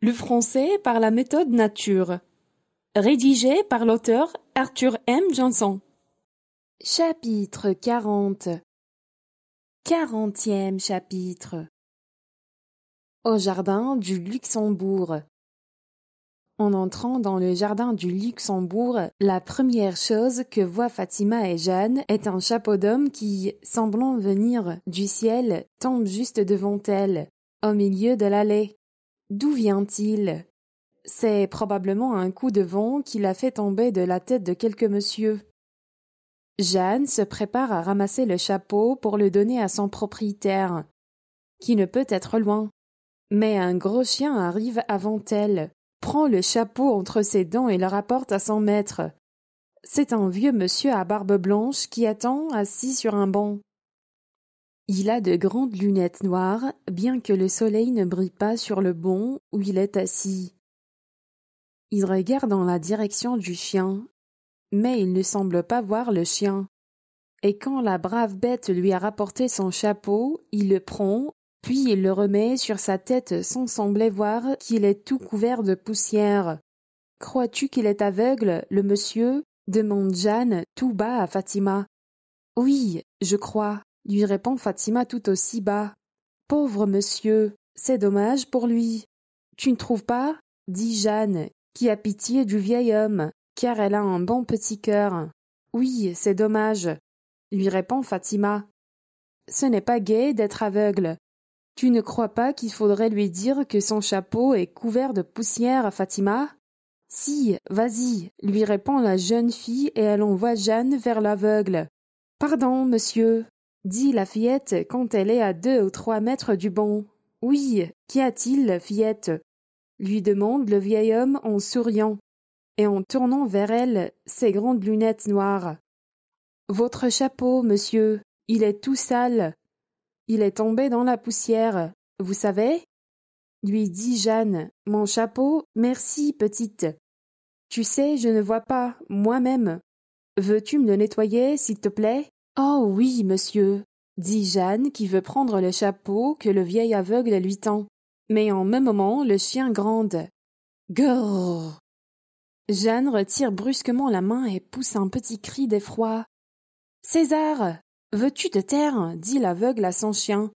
Le français par la méthode nature. Rédigé par l'auteur Arthur M. Johnson. Chapitre 40 Quarantième chapitre Au jardin du Luxembourg En entrant dans le jardin du Luxembourg, la première chose que voient Fatima et Jeanne est un chapeau d'homme qui, semblant venir du ciel, tombe juste devant elles, au milieu de l'allée. D'où vient-il C'est probablement un coup de vent qui l'a fait tomber de la tête de quelque monsieur. Jeanne se prépare à ramasser le chapeau pour le donner à son propriétaire, qui ne peut être loin. Mais un gros chien arrive avant elle, prend le chapeau entre ses dents et le rapporte à son maître. C'est un vieux monsieur à barbe blanche qui attend assis sur un banc. Il a de grandes lunettes noires, bien que le soleil ne brille pas sur le banc où il est assis. Il regarde dans la direction du chien, mais il ne semble pas voir le chien. Et quand la brave bête lui a rapporté son chapeau, il le prend, puis il le remet sur sa tête sans sembler voir qu'il est tout couvert de poussière. Crois-tu qu'il est aveugle, le monsieur demande Jeanne tout bas à Fatima. Oui, je crois, lui répond Fatima tout aussi bas. Pauvre monsieur, c'est dommage pour lui. Tu ne trouves pas dit Jeanne, qui a pitié du vieil homme, car elle a un bon petit cœur. Oui, c'est dommage, lui répond Fatima. Ce n'est pas gai d'être aveugle. Tu ne crois pas qu'il faudrait lui dire que son chapeau est couvert de poussière, Fatima? Si, vas-y, lui répond la jeune fille et elle envoie Jeanne vers l'aveugle. Pardon, monsieur, dit la fillette quand elle est à deux ou trois mètres du banc. Oui, qu'y a-t-il, fillette lui demande le vieil homme en souriant et en tournant vers elle ses grandes lunettes noires. Votre chapeau, monsieur, il est tout sale. Il est tombé dans la poussière, vous savez lui dit Jeanne. Mon chapeau, merci, petite. Tu sais, je ne vois pas, moi-même. Veux-tu me le nettoyer, s'il te plaît Oh oui, monsieur, dit Jeanne qui veut prendre le chapeau que le vieil aveugle lui tend. Mais en même moment, le chien gronde. Grrr. Jeanne retire brusquement la main et pousse un petit cri d'effroi. César. Veux-tu te taire? dit l'aveugle à son chien.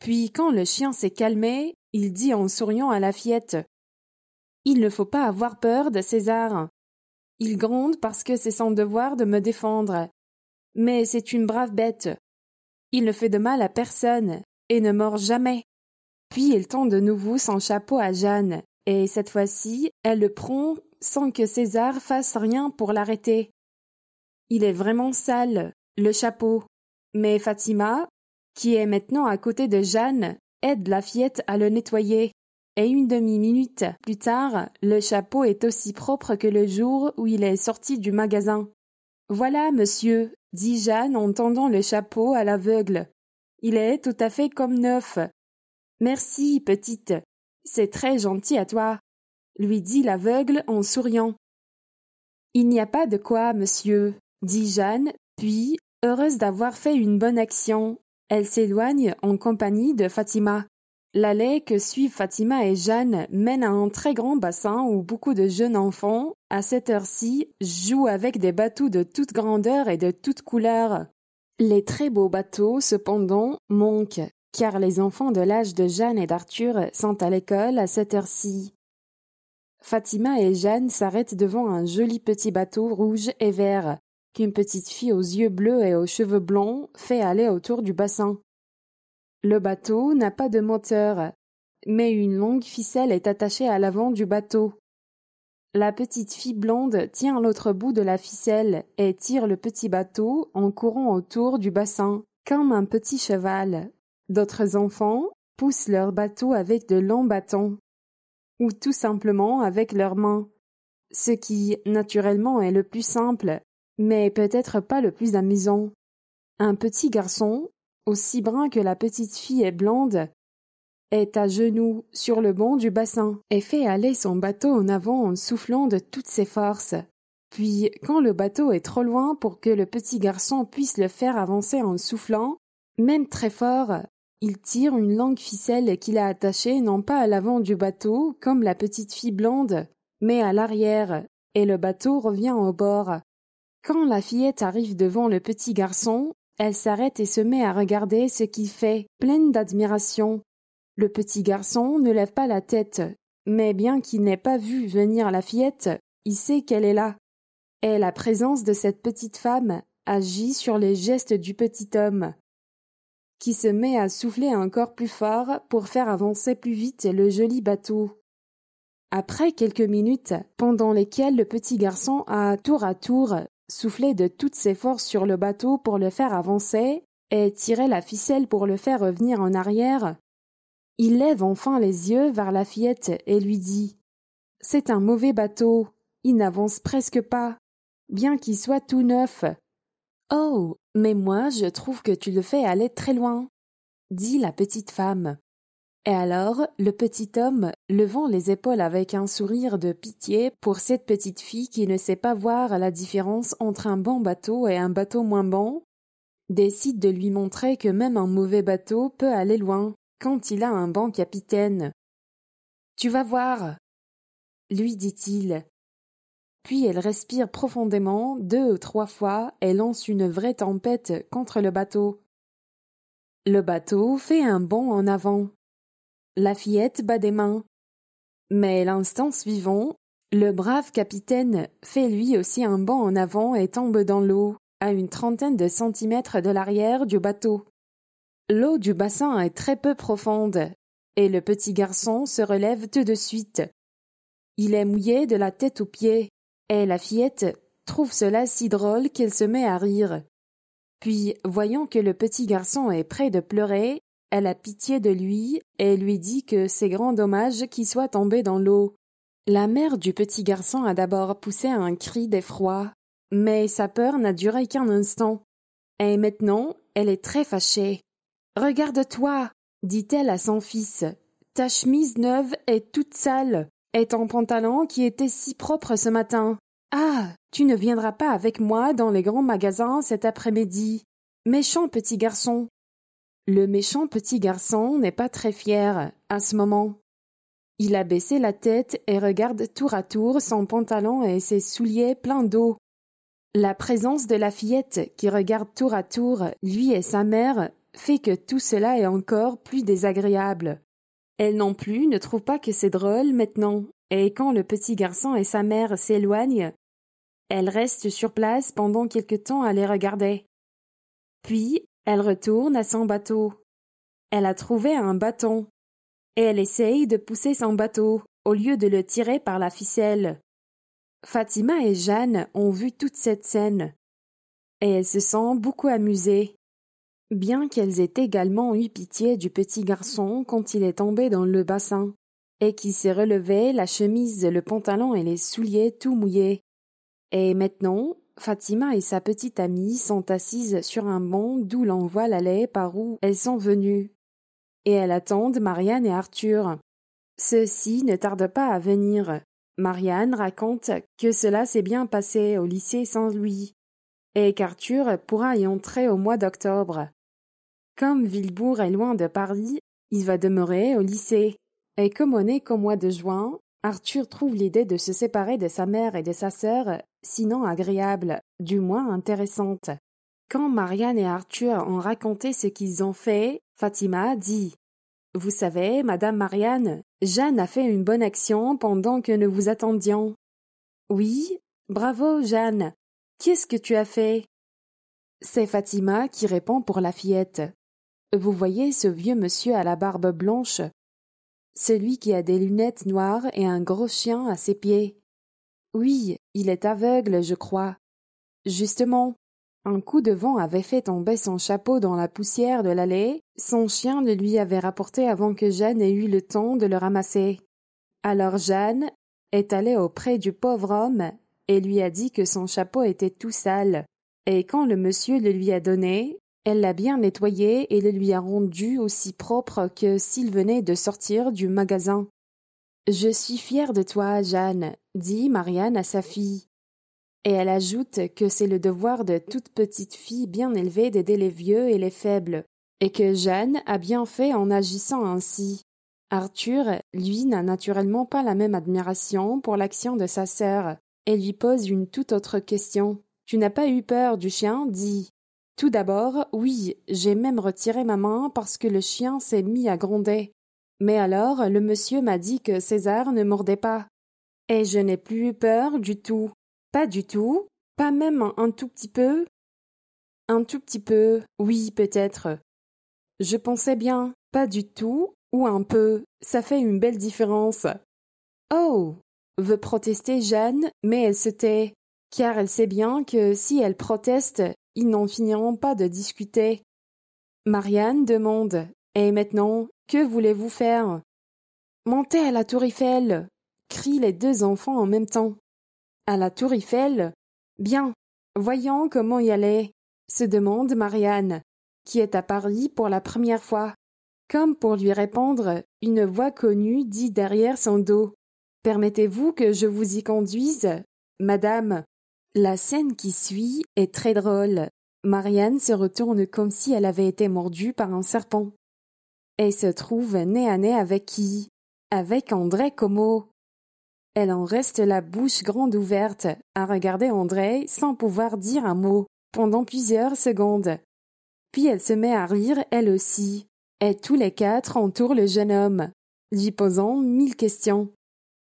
Puis quand le chien s'est calmé, il dit en souriant à la fillette. Il ne faut pas avoir peur de César. Il gronde parce que c'est son devoir de me défendre. Mais c'est une brave bête. Il ne fait de mal à personne, et ne mord jamais. Puis il tend de nouveau son chapeau à Jeanne, et cette fois-ci, elle le prend sans que César fasse rien pour l'arrêter. Il est vraiment sale, le chapeau. Mais Fatima, qui est maintenant à côté de Jeanne, aide la fillette à le nettoyer. Et une demi-minute plus tard, le chapeau est aussi propre que le jour où il est sorti du magasin. Voilà, monsieur, dit Jeanne en tendant le chapeau à l'aveugle. Il est tout à fait comme neuf. Merci, petite. C'est très gentil à toi, lui dit l'aveugle en souriant. Il n'y a pas de quoi, monsieur, dit Jeanne, puis, heureuse d'avoir fait une bonne action, elle s'éloigne en compagnie de Fatima. L'allée que suivent Fatima et Jeanne mène à un très grand bassin où beaucoup de jeunes enfants, à cette heure-ci, jouent avec des bateaux de toute grandeur et de toutes couleurs. Les très beaux bateaux, cependant, manquent, car les enfants de l'âge de Jeanne et d'Arthur sont à l'école à cette heure-ci. Fatima et Jeanne s'arrêtent devant un joli petit bateau rouge et vert, qu'une petite fille aux yeux bleus et aux cheveux blonds fait aller autour du bassin. Le bateau n'a pas de moteur, mais une longue ficelle est attachée à l'avant du bateau. La petite fille blonde tient l'autre bout de la ficelle et tire le petit bateau en courant autour du bassin, comme un petit cheval. D'autres enfants poussent leur bateau avec de longs bâtons, ou tout simplement avec leurs mains, ce qui, naturellement, est le plus simple, mais peut-être pas le plus amusant. Un petit garçon aussi brun que la petite fille est blonde, est à genoux sur le banc du bassin et fait aller son bateau en avant en soufflant de toutes ses forces. Puis, quand le bateau est trop loin pour que le petit garçon puisse le faire avancer en soufflant, même très fort, il tire une longue ficelle qu'il a attachée non pas à l'avant du bateau, comme la petite fille blonde, mais à l'arrière, et le bateau revient au bord. Quand la fillette arrive devant le petit garçon, elle s'arrête et se met à regarder ce qu'il fait, pleine d'admiration. Le petit garçon ne lève pas la tête, mais bien qu'il n'ait pas vu venir la fillette, il sait qu'elle est là. Et la présence de cette petite femme agit sur les gestes du petit homme, qui se met à souffler encore plus fort pour faire avancer plus vite le joli bateau. Après quelques minutes, pendant lesquelles le petit garçon a tour à tour soufflait de toutes ses forces sur le bateau pour le faire avancer, et tirait la ficelle pour le faire revenir en arrière, il lève enfin les yeux vers la fillette et lui dit C'est un mauvais bateau, il n'avance presque pas, bien qu'il soit tout neuf. Oh, mais moi je trouve que tu le fais aller très loin, dit la petite femme. Et alors, le petit homme, levant les épaules avec un sourire de pitié pour cette petite fille qui ne sait pas voir la différence entre un bon bateau et un bateau moins bon, décide de lui montrer que même un mauvais bateau peut aller loin quand il a un bon capitaine. Tu vas voir, lui dit-il. Puis elle respire profondément deux ou trois fois et lance une vraie tempête contre le bateau. Le bateau fait un bond en avant la fillette bat des mains. Mais l'instant suivant, le brave capitaine fait lui aussi un bond en avant et tombe dans l'eau, à une trentaine de centimètres de l'arrière du bateau. L'eau du bassin est très peu profonde, et le petit garçon se relève tout de suite. Il est mouillé de la tête aux pieds, et la fillette trouve cela si drôle qu'elle se met à rire. Puis, voyant que le petit garçon est près de pleurer, elle a pitié de lui et lui dit que c'est grand dommage qu'il soit tombé dans l'eau. La mère du petit garçon a d'abord poussé un cri d'effroi, mais sa peur n'a duré qu'un instant. Et maintenant, elle est très fâchée. Regarde-toi, dit-elle à son fils. Ta chemise neuve est toute sale, et ton pantalon qui était si propre ce matin. Ah, tu ne viendras pas avec moi dans les grands magasins cet après-midi. Méchant petit garçon, le méchant petit garçon n'est pas très fier à ce moment. Il a baissé la tête et regarde tour à tour son pantalon et ses souliers pleins d'eau. La présence de la fillette qui regarde tour à tour lui et sa mère fait que tout cela est encore plus désagréable. Elle non plus ne trouve pas que c'est drôle maintenant, et quand le petit garçon et sa mère s'éloignent, elle reste sur place pendant quelque temps à les regarder. Puis elle retourne à son bateau. Elle a trouvé un bâton. Et elle essaye de pousser son bateau, au lieu de le tirer par la ficelle. Fatima et Jeanne ont vu toute cette scène. Et elles se sont beaucoup amusées. Bien qu'elles aient également eu pitié du petit garçon quand il est tombé dans le bassin, et qui s'est relevé la chemise, le pantalon et les souliers tout mouillés. Et maintenant, Fatima et sa petite amie sont assises sur un banc d'où l'on voit l'allée par où elles sont venues. Et elles attendent Marianne et Arthur. Ceux-ci ne tardent pas à venir. Marianne raconte que cela s'est bien passé au lycée sans lui, et qu'Arthur pourra y entrer au mois d'octobre. Comme Villebourg est loin de Paris, il va demeurer au lycée. Et comme on est qu'au mois de juin, Arthur trouve l'idée de se séparer de sa mère et de sa sœur, sinon agréable, du moins intéressante. Quand Marianne et Arthur ont raconté ce qu'ils ont fait, Fatima dit Vous savez, Madame Marianne, Jeanne a fait une bonne action pendant que nous vous attendions. Oui, bravo, Jeanne. Qu'est-ce que tu as fait C'est Fatima qui répond pour la fillette. Vous voyez ce vieux monsieur à la barbe blanche celui qui a des lunettes noires et un gros chien à ses pieds. Oui, il est aveugle, je crois. Justement, un coup de vent avait fait tomber son chapeau dans la poussière de l'allée, son chien le lui avait rapporté avant que Jeanne ait eu le temps de le ramasser. Alors Jeanne est allée auprès du pauvre homme et lui a dit que son chapeau était tout sale, et quand le monsieur le lui a donné, elle l'a bien nettoyé et le lui a rendu aussi propre que s'il venait de sortir du magasin. Je suis fière de toi, Jeanne, dit Marianne à sa fille. Et elle ajoute que c'est le devoir de toute petite fille bien élevée d'aider les vieux et les faibles, et que Jeanne a bien fait en agissant ainsi. Arthur, lui, n'a naturellement pas la même admiration pour l'action de sa sœur, et lui pose une toute autre question. Tu n'as pas eu peur du chien, dit. Tout d'abord, oui, j'ai même retiré ma main parce que le chien s'est mis à gronder. Mais alors, le monsieur m'a dit que César ne mordait pas. Et je n'ai plus eu peur du tout. Pas du tout, pas même un tout petit peu. Un tout petit peu, oui, peut-être. Je pensais bien, pas du tout ou un peu, ça fait une belle différence. Oh veut protester Jeanne, mais elle se tait, car elle sait bien que si elle proteste, ils n'en finiront pas de discuter. Marianne demande Et maintenant, que voulez-vous faire Monter à la Tour Eiffel crient les deux enfants en même temps. À la Tour Eiffel Bien, voyons comment y aller se demande Marianne, qui est à Paris pour la première fois. Comme pour lui répondre, une voix connue dit derrière son dos Permettez-vous que je vous y conduise, madame la scène qui suit est très drôle. Marianne se retourne comme si elle avait été mordue par un serpent. Elle se trouve nez à nez avec qui Avec André Como. Elle en reste la bouche grande ouverte, à regarder André sans pouvoir dire un mot, pendant plusieurs secondes. Puis elle se met à rire elle aussi, et tous les quatre entourent le jeune homme, lui posant mille questions.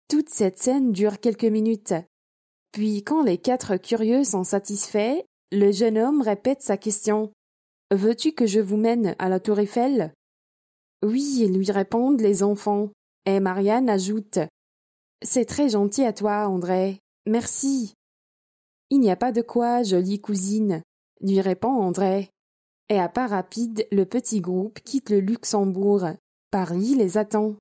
Toute cette scène dure quelques minutes, puis quand les quatre curieux sont satisfaits, le jeune homme répète sa question. Veux-tu que je vous mène à la tour Eiffel Oui, lui répondent les enfants. Et Marianne ajoute C'est très gentil à toi, André. Merci. Il n'y a pas de quoi, jolie cousine, lui répond André. Et à pas rapide, le petit groupe quitte le Luxembourg. Paris les attend.